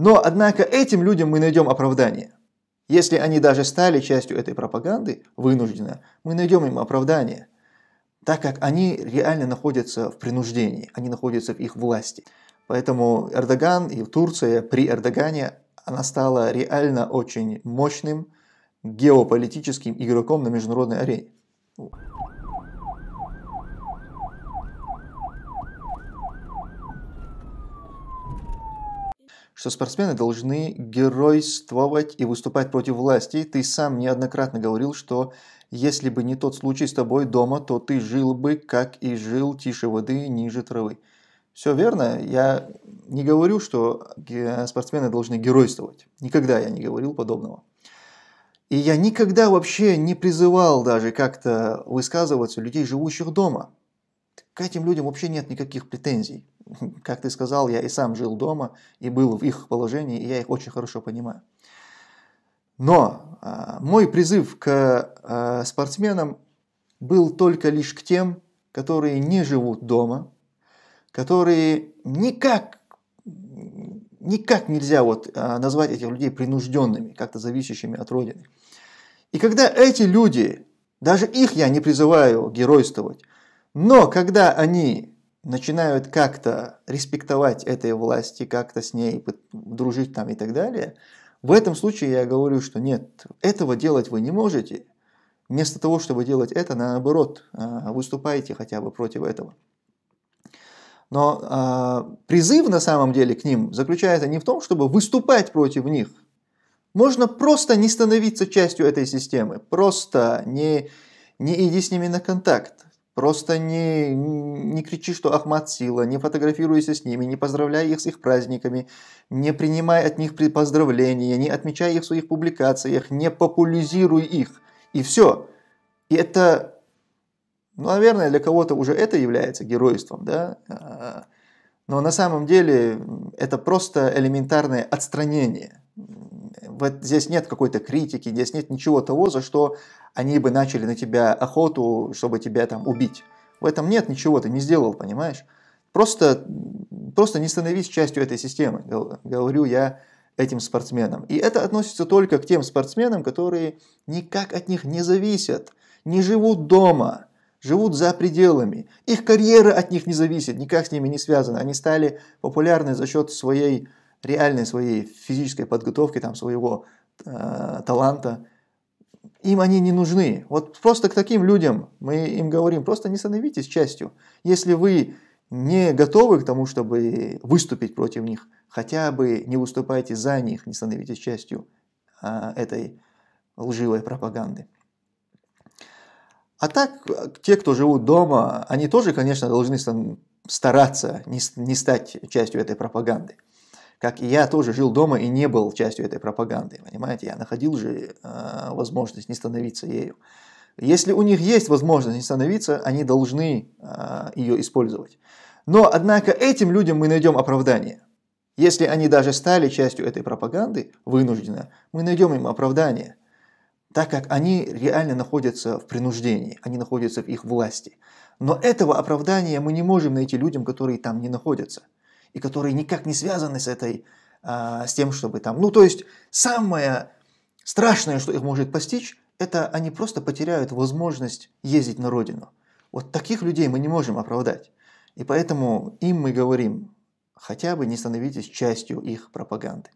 Но, однако, этим людям мы найдем оправдание. Если они даже стали частью этой пропаганды, вынужденно, мы найдем им оправдание, так как они реально находятся в принуждении, они находятся в их власти. Поэтому Эрдоган и Турция при Эрдогане, она стала реально очень мощным геополитическим игроком на международной арене. что спортсмены должны геройствовать и выступать против власти. Ты сам неоднократно говорил, что если бы не тот случай с тобой дома, то ты жил бы, как и жил, тише воды, ниже травы. Все верно, я не говорю, что спортсмены должны геройствовать. Никогда я не говорил подобного. И я никогда вообще не призывал даже как-то высказываться людей, живущих дома. К этим людям вообще нет никаких претензий. как ты сказал, я и сам жил дома, и был в их положении, и я их очень хорошо понимаю. Но э, мой призыв к э, спортсменам был только лишь к тем, которые не живут дома, которые никак, никак нельзя вот, э, назвать этих людей принужденными, как-то зависящими от Родины. И когда эти люди, даже их я не призываю геройствовать, но когда они начинают как-то респектовать этой власти, как-то с ней дружить там и так далее, в этом случае я говорю, что нет, этого делать вы не можете. Вместо того, чтобы делать это, наоборот, а, выступайте хотя бы против этого. Но а, призыв на самом деле к ним заключается не в том, чтобы выступать против них. Можно просто не становиться частью этой системы, просто не, не иди с ними на контакт. Просто не, не кричи, что Ахмад сила, не фотографируйся с ними, не поздравляй их с их праздниками, не принимай от них поздравления, не отмечай их в своих публикациях, не популяризируй их. И все. И это, ну, наверное, для кого-то уже это является геройством, да? А, но на самом деле это просто элементарное отстранение здесь нет какой-то критики, здесь нет ничего того, за что они бы начали на тебя охоту, чтобы тебя там убить. В этом нет ничего, ты не сделал, понимаешь? Просто, просто не становись частью этой системы, говорю я этим спортсменам. И это относится только к тем спортсменам, которые никак от них не зависят, не живут дома, живут за пределами. Их карьера от них не зависит, никак с ними не связана. Они стали популярны за счет своей реальной своей физической подготовки, там, своего э, таланта, им они не нужны. Вот просто к таким людям мы им говорим, просто не становитесь частью. Если вы не готовы к тому, чтобы выступить против них, хотя бы не выступайте за них, не становитесь частью э, этой лживой пропаганды. А так, те, кто живут дома, они тоже, конечно, должны стараться не, не стать частью этой пропаганды. Как и я тоже жил дома и не был частью этой пропаганды, понимаете? Я находил же э, возможность не становиться ею. Если у них есть возможность не становиться, они должны э, ее использовать. Но, однако, этим людям мы найдем оправдание. Если они даже стали частью этой пропаганды, вынужденно, мы найдем им оправдание, так как они реально находятся в принуждении, они находятся в их власти. Но этого оправдания мы не можем найти людям, которые там не находятся и которые никак не связаны с этой, а, с тем, чтобы там... Ну, то есть самое страшное, что их может постичь, это они просто потеряют возможность ездить на родину. Вот таких людей мы не можем оправдать. И поэтому им мы говорим, хотя бы не становитесь частью их пропаганды.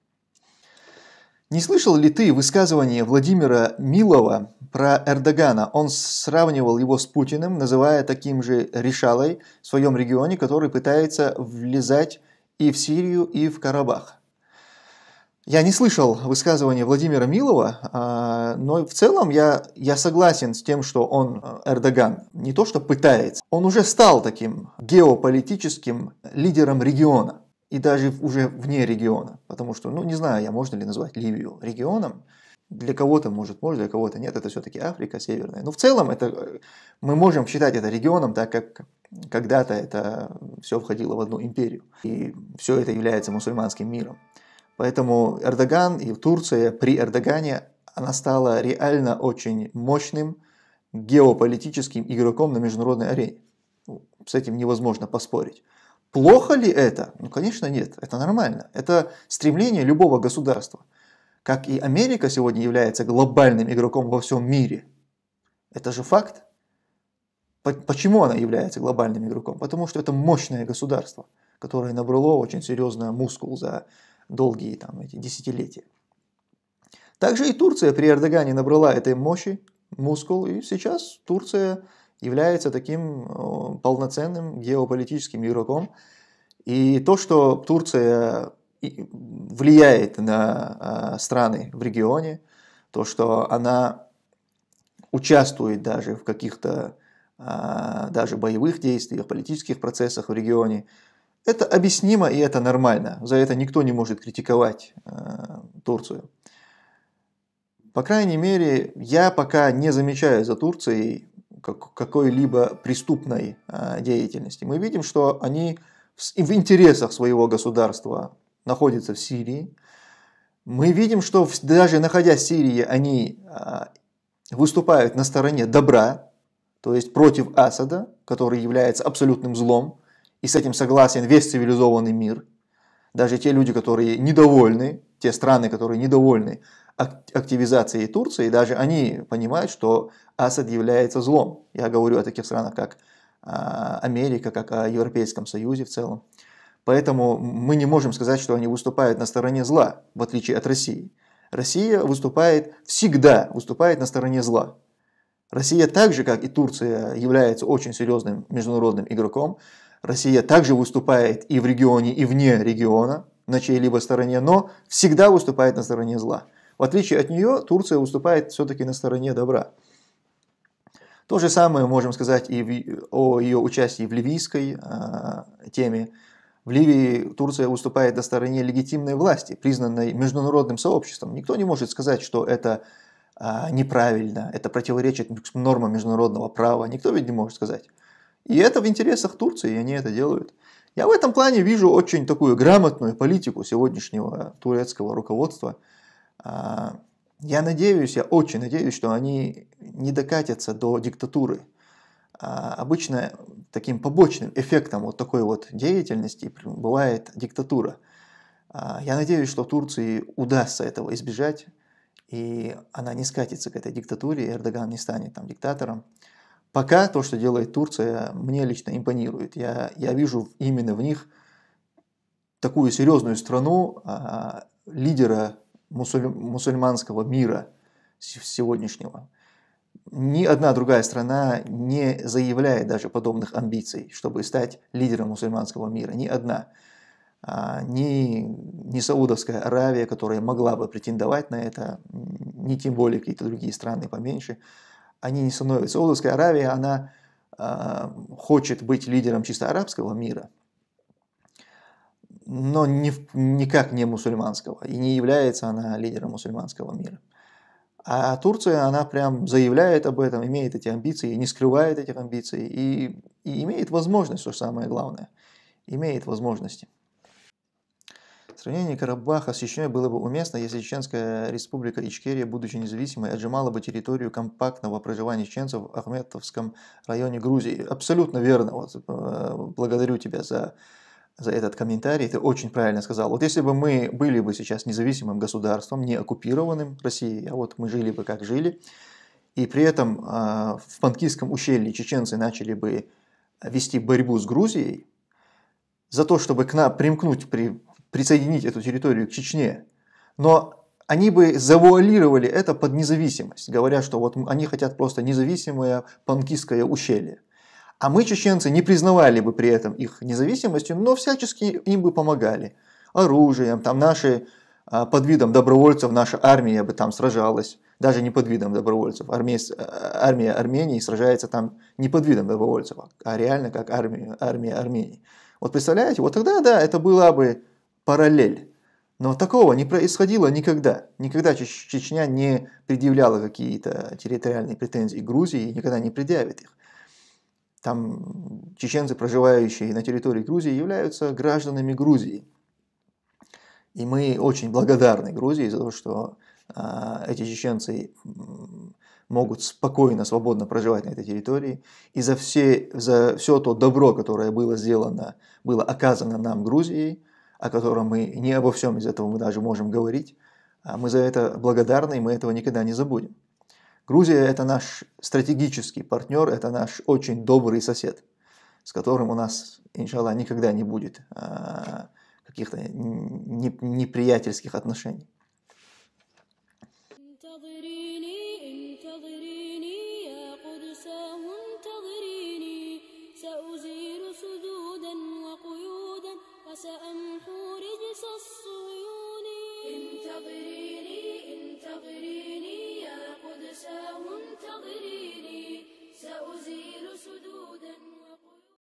Не слышал ли ты высказывание Владимира Милова про Эрдогана? Он сравнивал его с Путиным, называя таким же решалой в своем регионе, который пытается влезать и в Сирию, и в Карабах. Я не слышал высказывания Владимира Милова, а, но в целом я, я согласен с тем, что он, Эрдоган, не то что пытается, он уже стал таким геополитическим лидером региона и даже уже вне региона, потому что, ну, не знаю я, можно ли назвать Ливию регионом, для кого-то может, может, для кого-то нет, это все-таки Африка Северная. Но в целом это, э, мы можем считать это регионом, так как когда-то это все входило в одну империю, и все это является мусульманским миром. Поэтому Эрдоган и Турция при Эрдогане, она стала реально очень мощным геополитическим игроком на международной арене. Ну, с этим невозможно поспорить. Плохо ли это? Ну, конечно, нет. Это нормально. Это стремление любого государства. Как и Америка сегодня является глобальным игроком во всем мире. Это же факт. Почему она является глобальным игроком? Потому что это мощное государство, которое набрало очень серьезный мускул за долгие там, эти десятилетия. Также и Турция при Эрдогане набрала этой мощи, мускул, и сейчас Турция является таким э, полноценным геополитическим игроком. И то, что Турция влияет на э, страны в регионе, то, что она участвует даже в каких-то э, даже боевых действиях, политических процессах в регионе, это объяснимо и это нормально. За это никто не может критиковать Турцию. По крайней мере, я пока не замечаю за Турцией какой-либо преступной а, деятельности. Мы видим, что они в интересах своего государства находятся в Сирии. Мы видим, что даже находясь в Сирии, они а, выступают на стороне добра, то есть против Асада, который является абсолютным злом, и с этим согласен весь цивилизованный мир. Даже те люди, которые недовольны, те страны, которые недовольны активизации Турции, даже они понимают, что Асад является злом. Я говорю о таких странах, как а, Америка, как о Европейском Союзе в целом. Поэтому мы не можем сказать, что они выступают на стороне зла, в отличие от России. Россия выступает, всегда выступает на стороне зла. Россия так же, как и Турция, является очень серьезным международным игроком. Россия также выступает и в регионе, и вне региона, на чьей-либо стороне, но всегда выступает на стороне зла. В отличие от нее, Турция выступает все-таки на стороне добра. То же самое можем сказать и в, о ее участии в ливийской э, теме. В Ливии Турция выступает на стороне легитимной власти, признанной международным сообществом. Никто не может сказать, что это э, неправильно, это противоречит нормам международного права. Никто ведь не может сказать. И это в интересах Турции, и они это делают. Я в этом плане вижу очень такую грамотную политику сегодняшнего турецкого руководства – а, я надеюсь, я очень надеюсь, что они не докатятся до диктатуры. А, обычно таким побочным эффектом вот такой вот деятельности бывает диктатура. А, я надеюсь, что Турции удастся этого избежать, и она не скатится к этой диктатуре, и Эрдоган не станет там диктатором. Пока то, что делает Турция, мне лично импонирует. Я, я вижу именно в них такую серьезную страну, лидера мусуль... мусульманского мира сегодняшнего. Ни одна другая страна не заявляет даже подобных амбиций, чтобы стать лидером мусульманского мира. Ни одна. А, ни, ни Саудовская Аравия, которая могла бы претендовать на это, ни тем более какие-то другие страны поменьше, они не становятся. Саудовская Аравия, она а, хочет быть лидером чисто арабского мира – но не, никак не мусульманского, и не является она лидером мусульманского мира. А Турция, она прям заявляет об этом, имеет эти амбиции, не скрывает этих амбиций, и, и имеет возможность, что самое главное, имеет возможности. Сравнение Карабаха с Чечней было бы уместно, если Чеченская республика Ичкерия, будучи независимой, отжимала бы территорию компактного проживания чеченцев в Ахметовском районе Грузии. Абсолютно верно. Вот, э, благодарю тебя за за этот комментарий. Ты очень правильно сказал. Вот если бы мы были бы сейчас независимым государством, не оккупированным Россией, а вот мы жили бы как жили, и при этом а, в Панкистском ущелье чеченцы начали бы вести борьбу с Грузией за то, чтобы к нам примкнуть, при, присоединить эту территорию к Чечне. Но они бы завуалировали это под независимость, говоря, что вот они хотят просто независимое панкистское ущелье. А мы, чеченцы, не признавали бы при этом их независимостью, но всячески им бы помогали. Оружием, там наши, а, под видом добровольцев наша армия бы там сражалась. Даже не под видом добровольцев. Армия, а, армия Армении сражается там не под видом добровольцев, а реально как армия, армия Армении. Вот представляете, вот тогда, да, это была бы параллель. Но такого не происходило никогда. Никогда Чечня не предъявляла какие-то территориальные претензии Грузии и никогда не предъявит их там чеченцы, проживающие на территории Грузии, являются гражданами Грузии. И мы очень благодарны Грузии за то, что а, эти чеченцы могут спокойно, свободно проживать на этой территории. И за все, за все то добро, которое было сделано, было оказано нам Грузией, о котором мы не обо всем из этого мы даже можем говорить, а мы за это благодарны, и мы этого никогда не забудем. Грузия – это наш стратегический партнер, это наш очень добрый сосед, с которым у нас, иншалла, никогда не будет а, каких-то неприятельских отношений.